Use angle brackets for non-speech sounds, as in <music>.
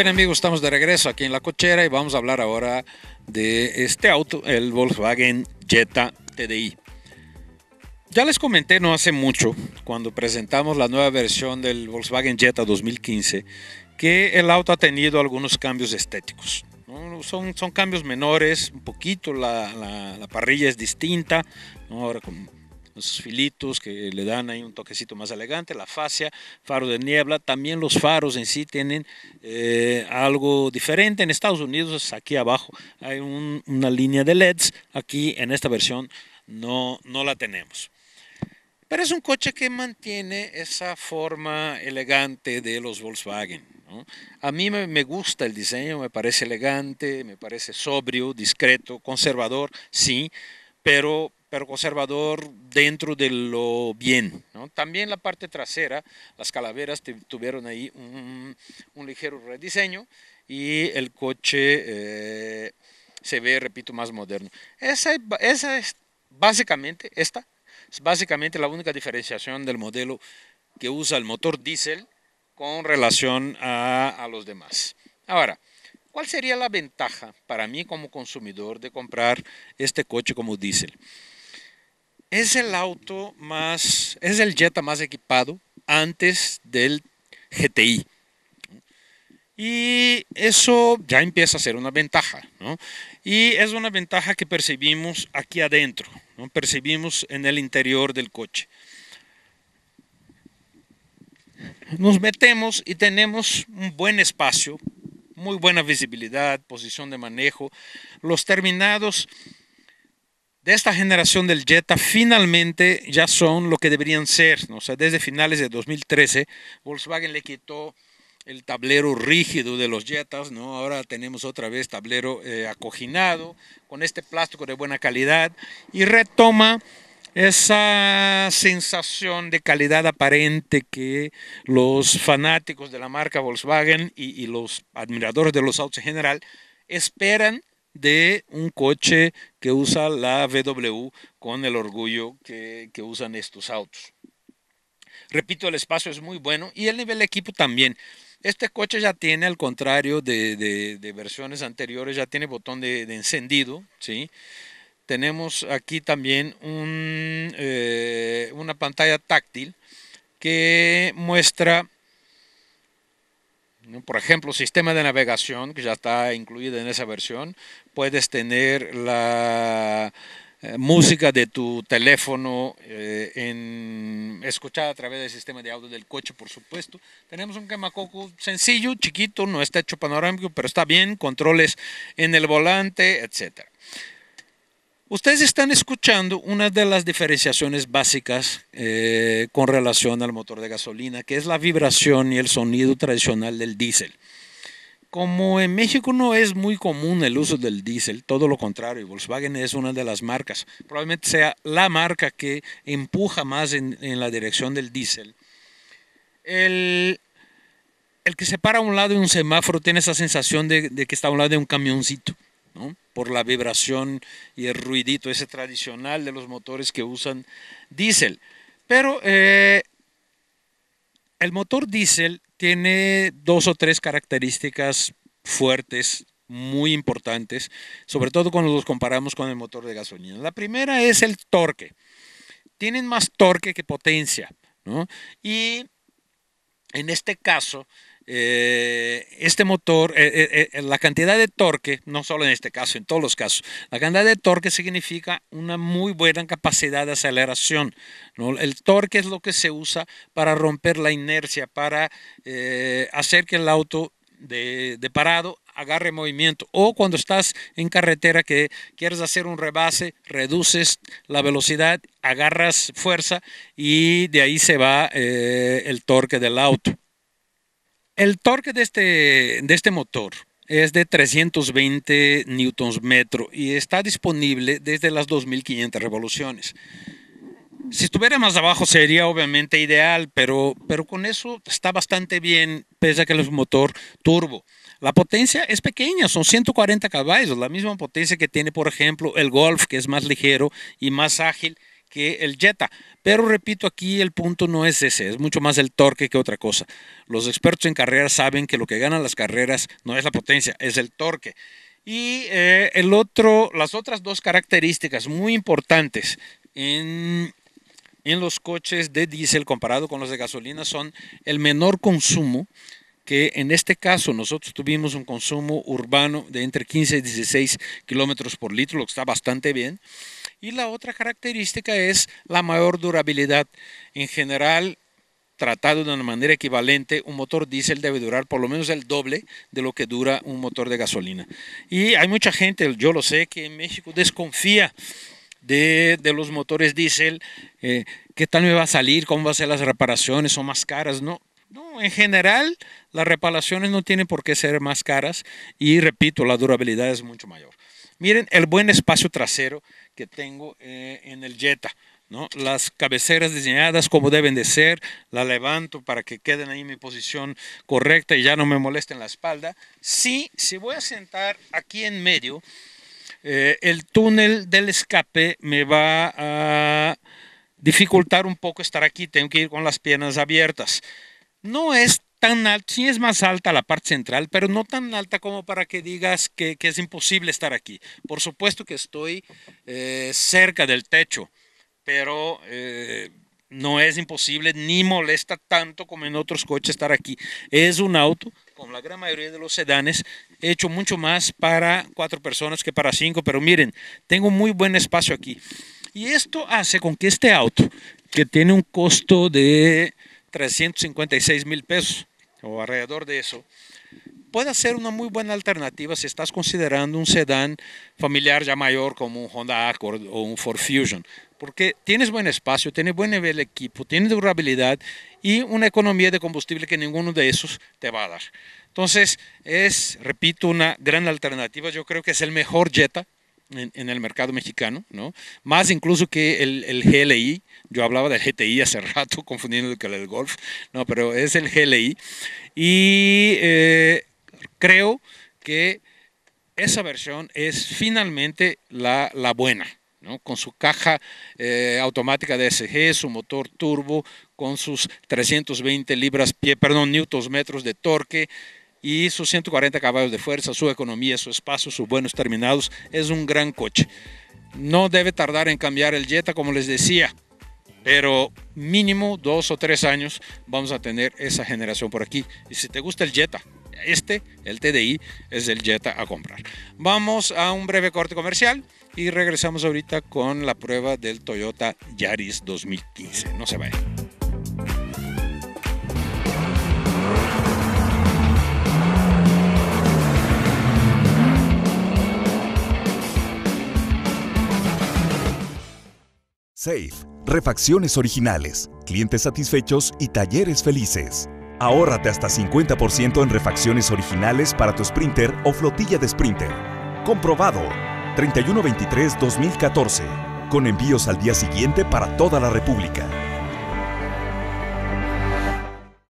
bien amigos, estamos de regreso aquí en la cochera y vamos a hablar ahora de este auto, el Volkswagen Jetta TDI. Ya les comenté no hace mucho, cuando presentamos la nueva versión del Volkswagen Jetta 2015, que el auto ha tenido algunos cambios estéticos. Son, son cambios menores, un poquito, la, la, parrilla es distinta, ahora con los filitos que le dan ahí un toquecito más elegante, la fascia, faro de niebla, también los faros en sí tienen eh, algo diferente. En Estados Unidos, aquí abajo, hay una línea de LEDs, aquí en esta versión no, no la tenemos. Pero es un coche que mantiene esa forma elegante de los Volkswagen. A mí me gusta el diseño, me parece elegante, me parece sobrio, discreto, conservador, sí, pero pero conservador dentro de lo bien. También la parte trasera, las calaveras tuvieron ahí un, ligero rediseño y el coche eh, se ve, repito, más moderno. Esa, es básicamente, esta es básicamente la única diferenciación del modelo que usa el motor diésel con relación a los demás. Ahora, ¿Cuál sería la ventaja para mí como consumidor de comprar este coche como diésel? es el auto más, es el Jetta más equipado antes del GTI. Y eso ya empieza a ser una ventaja, ¿no? Y es una ventaja que percibimos aquí adentro, ¿no? percibimos en el interior del coche. Nos metemos y tenemos un buen espacio, muy buena visibilidad, posición de manejo. Los terminados de esta generación del Jetta finalmente ya son lo que deberían ser. O desde finales de 2013, Volkswagen le quitó el tablero rígido de los Jettas, ¿no? Ahora tenemos otra vez tablero eh, acoginado, con este plástico de buena calidad, y retoma esa sensación de calidad aparente que los fanáticos de la marca Volkswagen y los admiradores de los autos en general esperan de un coche que usa la VW con el orgullo que, usan estos autos. Repito, el espacio es muy bueno y el nivel de equipo también. Este coche ya tiene, al contrario de, versiones anteriores, ya tiene botón de, encendido. ¿sí? Tenemos aquí también un, eh, una pantalla táctil que muestra por ejemplo, sistema de navegación, que ya está incluido en esa versión, puedes tener la eh, música de tu teléfono eh, escuchada a través del sistema de audio del coche, por supuesto. Tenemos un camacoco sencillo, chiquito, no está hecho panorámico, pero está bien, controles en el volante, etcétera. Ustedes están escuchando una de las diferenciaciones básicas eh, con relación al motor de gasolina, que es la vibración y el sonido tradicional del diésel. Como en México no es muy común el uso del diésel, todo lo contrario, y Volkswagen es una de las marcas, probablemente sea la marca que empuja más en, la dirección del diésel. El, que se para a un lado de un semáforo tiene esa sensación de, que está a un lado de un camioncito. ¿no? por la vibración y el ruidito ese tradicional de los motores que usan diésel. Pero eh, el motor diésel tiene dos o tres características fuertes, muy importantes, sobre todo cuando los comparamos con el motor de gasolina. La primera es el torque. Tienen más torque que potencia, Y en este caso, eh, este motor, eh, eh, la cantidad de torque, no solo en este caso, en todos los casos, la cantidad de torque significa una muy buena capacidad de aceleración. El torque es lo que se usa para romper la inercia, para hacer que el auto de, de, parado agarre movimiento. O cuando estás en carretera que quieres hacer un rebase, reduces la velocidad, agarras fuerza y de ahí se va el torque del auto. El torque de este, de este motor es de 320 newtons metro y está disponible desde las 2500 revoluciones. Si estuviera más abajo sería obviamente ideal, pero, pero con eso está bastante bien, pese a que es un motor turbo. La potencia es pequeña, son 140 caballos, la misma potencia que tiene, por ejemplo, el Golf, que es más ligero y más ágil que el Jetta. Pero repito, aquí el punto no es ese, es mucho más el torque que otra cosa. Los expertos en carreras saben que lo que ganan las carreras no es la potencia, es el torque. Y eh, el otro, las otras dos características muy importantes en, en los coches de diésel comparado con los de gasolina son el menor consumo que en este caso nosotros tuvimos un consumo urbano de entre 15 y 16 kilómetros por litro, lo que está bastante bien. Y la otra característica es la mayor durabilidad. En general, tratado de una manera equivalente, un motor diésel debe durar por lo menos el doble de lo que dura un motor de gasolina. Y hay mucha gente, yo lo sé, que en México desconfía de, de los motores diésel, eh, qué tal me va a salir, cómo va a ser las reparaciones, son más caras, ¿no? No, en general las reparaciones no tienen por qué ser más caras y repito, la durabilidad es mucho mayor. Miren el buen espacio trasero que tengo eh, en el Jetta. ¿no? Las cabeceras diseñadas como deben de ser, la levanto para que queden ahí en mi posición correcta y ya no me molesten la espalda. Sí, si voy a sentar aquí en medio, eh, el túnel del escape me va a dificultar un poco estar aquí, tengo que ir con las piernas abiertas. No es tan alto, sí es más alta la parte central, pero no tan alta como para que digas que, es imposible estar aquí. Por supuesto que estoy eh, cerca del techo, pero eh, no es imposible ni molesta tanto como en otros coches estar aquí. Es un auto, como la gran mayoría de los sedanes, hecho mucho más para cuatro personas que para cinco, pero miren, tengo muy buen espacio aquí. Y esto hace con que este auto, que tiene un costo de 356 mil pesos, o alrededor de eso, puede ser una muy buena alternativa si estás considerando un sedán familiar ya mayor como un Honda Accord o un Ford Fusion, porque tienes buen espacio, tienes buen nivel de equipo, tienes durabilidad y una economía de combustible que ninguno de esos te va a dar. Entonces, es, repito, una gran alternativa. Yo creo que es el mejor Jetta en, el mercado mexicano, ¿no? Más incluso que el, el, GLI, yo hablaba del GTI hace <laughs> rato, confundiendo con el Golf, no, pero es el GLI. Y eh, creo que esa versión es finalmente la, la buena, ¿no? con su caja eh, automática DSG, su motor turbo, con sus 320 libras pie, perdón, newtons metros de torque, y sus 140 caballos de fuerza, su economía, su espacio, sus buenos terminados, es un gran coche. No debe tardar en cambiar el Jetta, como les decía, pero mínimo dos o tres años vamos a tener esa generación por aquí. Y si te gusta el Jetta, este, el TDI, es el Jetta a comprar. Vamos a un breve corte comercial y regresamos ahorita con la prueba del Toyota Yaris 2015. No se vayan. Safe, refacciones originales, clientes satisfechos y talleres felices. Ahórrate hasta 50% en refacciones originales para tu Sprinter o flotilla de Sprinter. Comprobado. 3123-2014. Con envíos al día siguiente para toda la República.